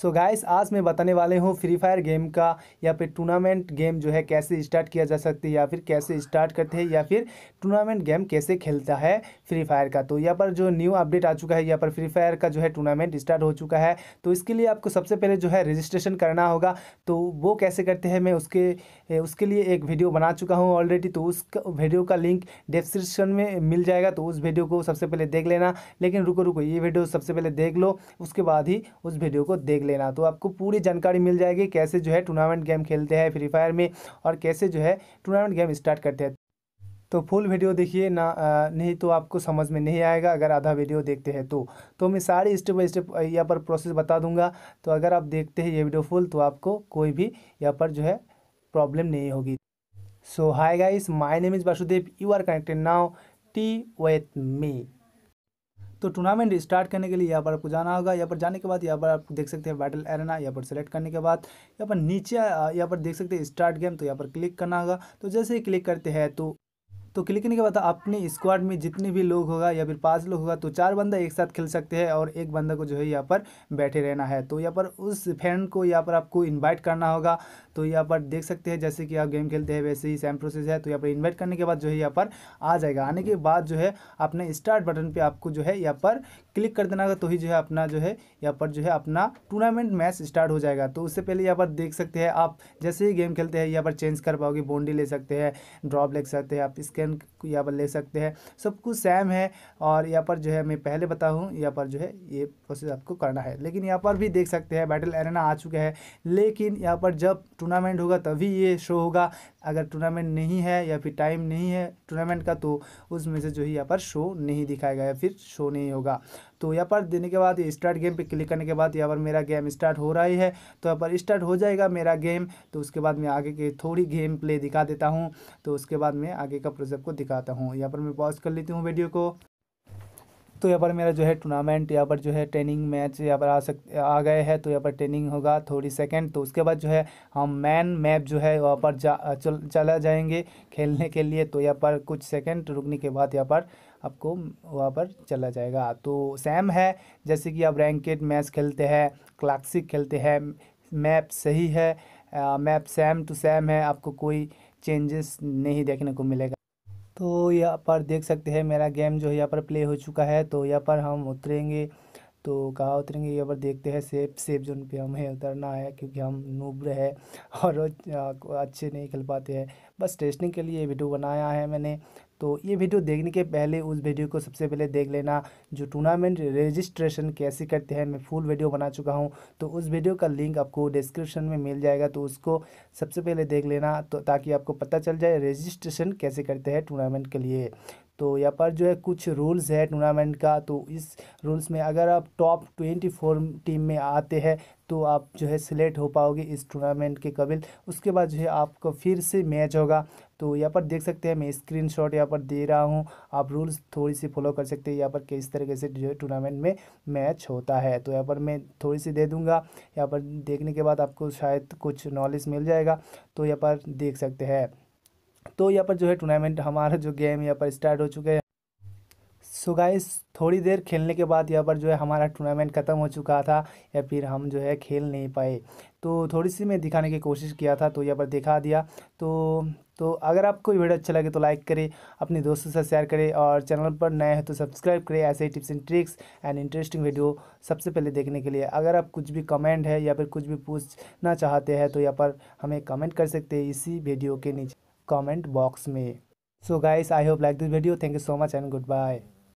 सो so guys आज मैं बताने वाले हूँ फ्री फायर गेम का या फिर टूर्नामेंट गेम जो है कैसे स्टार्ट किया जा सकती है या फिर कैसे स्टार्ट करते हैं या फिर टूर्नामेंट गेम कैसे खेलता है फ्री फायर का तो यहाँ पर जो न्यू अपडेट आ चुका है यहाँ पर फ्री फायर का जो है टूर्नामेंट स्टार्ट हो चुका है तो इसके लिए आपको सबसे पहले जो है रजिस्ट्रेशन करना होगा तो वो कैसे करते हैं मैं उसके उसके लिए एक वीडियो बना चुका हूँ ऑलरेडी तो उस वीडियो का लिंक डिस्क्रिप्शन में मिल जाएगा तो उस वीडियो को सबसे पहले देख लेना लेकिन रुको रुको ये वीडियो सबसे पहले देख लो उसके बाद ही उस वीडियो को देख लेना तो आपको पूरी जानकारी मिल जाएगी कैसे जो है टूर्नामेंट गेम खेलते हैं फ्री फायर में और कैसे जो है टूर्नामेंट गेम स्टार्ट करते हैं तो फुल वीडियो देखिए ना नहीं तो आपको समझ में नहीं आएगा अगर आधा वीडियो देखते हैं तो तो मैं सारे स्टेप बाई स्टेप यहाँ पर प्रोसेस बता दूंगा तो अगर आप देखते हैं ये वीडियो फुल तो आपको कोई भी यहाँ पर जो है प्रॉब्लम नहीं होगी so hi guys my name is Vasudev you are connected now T with me तो टूर्नामेंट स्टार्ट करने के लिए यहाँ पर आपको जाना होगा यहाँ पर जाने के बाद यहाँ पर आप देख सकते हैं बैटल एरना यहाँ पर सेलेक्ट करने के बाद यहाँ पर नीचे यहाँ पर देख सकते हैं स्टार्ट गेम तो यहाँ पर क्लिक करना होगा तो जैसे ही क्लिक करते हैं तो तो क्लिक करने के बाद अपने स्क्वाड में जितने भी लोग होगा या फिर पाँच लोग होगा तो चार बंदा एक साथ खेल सकते हैं और एक बंदा को जो है यहाँ पर बैठे रहना है तो यहाँ पर उस फ्रेंड को यहाँ पर आपको इन्वाइट करना होगा तो यहाँ पर देख सकते हैं जैसे कि आप गेम खेलते हैं वैसे ही सेम प्रोसेस है तो यहाँ पर इन्वाइट करने के बाद जो है यहाँ पर आ जाएगा आने के बाद जो है अपने स्टार्ट बटन पर आपको जो है यहाँ पर क्लिक कर देना होगा तो ही जो है अपना जो है यहाँ पर जो है अपना टूर्नामेंट मैच स्टार्ट हो जाएगा तो उससे पहले यहाँ पर देख सकते हैं आप जैसे ही गेम खेलते हैं यहाँ पर चेंज कर पाओगे बॉन्डी ले सकते हैं ड्रॉप ले सकते हैं आप स्कैन यहाँ पर ले सकते हैं सब कुछ सेम है और यहाँ पर जो है मैं पहले बताऊँ यहाँ पर जो है ये प्रोसेस आपको करना है लेकिन यहाँ पर भी देख सकते हैं बैटल एरेना आ चुका है लेकिन यहाँ पर जब टूर्नामेंट होगा तभी ये शो होगा अगर टूर्नामेंट नहीं है या फिर टाइम नहीं है टूर्नामेंट का तो उसमें से जो है यहाँ पर शो नहीं दिखाएगा या फिर शो नहीं होगा तो यहाँ पर देने के बाद स्टार्ट गेम पे क्लिक करने के बाद यहाँ पर मेरा गेम स्टार्ट हो रहा है तो यहाँ पर स्टार्ट हो जाएगा मेरा गेम तो उसके बाद मैं आगे के थोड़ी गेम प्ले दिखा देता हूँ तो उसके बाद मैं आगे का प्रोजेक्ट को दिखाता हूँ यहाँ पर मैं पॉज कर लेती हूँ वीडियो को तो यहाँ पर मेरा जो है टूर्नामेंट यहाँ पर जो है ट्रेनिंग मैच यहाँ पर आ सक आ गए हैं तो यहाँ पर ट्रेनिंग होगा थोड़ी सेकंड तो उसके बाद जो है हम मैन मैप जो है वहाँ पर जा चल चला जाएंगे खेलने के लिए तो यहाँ पर कुछ सेकंड रुकने के बाद यहाँ पर आपको वहाँ पर चला जाएगा तो सेम है जैसे कि आप रैंकेड मैच खेलते हैं क्लासिक खेलते हैं मैप सही है मैप सेम टू सेम है आपको कोई चेंजेस नहीं देखने को मिलेगा तो यहाँ पर देख सकते हैं मेरा गेम जो है यहाँ पर प्ले हो चुका है तो यहाँ पर हम उतरेंगे तो कहाँ उतरेंगे ये बार देखते हैं सेफ सेफ जोन पे हमें उतरना है क्योंकि हम नूब्र है और अच्छे नहीं खेल पाते हैं बस टेस्टिंग के लिए ये वीडियो बनाया है मैंने तो ये वीडियो देखने के पहले उस वीडियो को सबसे पहले देख लेना जो टूर्नामेंट रजिस्ट्रेशन कैसे करते हैं मैं फुल वीडियो बना चुका हूँ तो उस वीडियो का लिंक आपको डिस्क्रिप्शन में मिल जाएगा तो उसको सबसे पहले देख लेना तो ताकि आपको पता चल जाए रजिस्ट्रेशन कैसे करते हैं टूर्नामेंट के लिए तो यहाँ पर जो है कुछ रूल्स है टूर्नामेंट का तो इस रूल्स में अगर आप टॉप ट्वेंटी फोर टीम में आते हैं तो आप जो है सिलेक्ट हो पाओगे इस टूर्नामेंट के कबिल उसके बाद जो है आपको फिर से मैच होगा तो यहाँ पर देख सकते हैं मैं स्क्रीन शॉट यहाँ पर दे रहा हूँ आप रूल्स थोड़ी सी फॉलो कर सकते हैं यहाँ पर किस तरीके से जो है टूर्नामेंट में मैच होता है तो यहाँ पर मैं थोड़ी सी दे दूँगा यहाँ पर देखने के बाद आपको शायद कुछ नॉलेज मिल जाएगा तो यहाँ पर देख सकते हैं तो यहाँ पर जो है टूर्नामेंट हमारा जो गेम यहाँ पर स्टार्ट हो चुका है सो गाइस थोड़ी देर खेलने के बाद यहाँ पर जो है हमारा टूर्नामेंट ख़त्म हो चुका था या फिर हम जो है खेल नहीं पाए तो थोड़ी सी मैं दिखाने की कोशिश किया था तो यहाँ पर दिखा दिया तो तो अगर आपको वीडियो अच्छा लगे तो लाइक करें अपने दोस्तों से शेयर करें और चैनल पर नए हैं तो सब्सक्राइब करें ऐसे ही tips and tricks and interesting video सबसे पहले देखने के लिए अगर आप कुछ भी कमेंट है या फिर कुछ भी पूछना चाहते हैं तो यहाँ पर हमें कमेंट कर सकते हैं इसी वीडियो के नीचे कमेंट बॉक्स में so guys I hope like this video thank you so much and good bye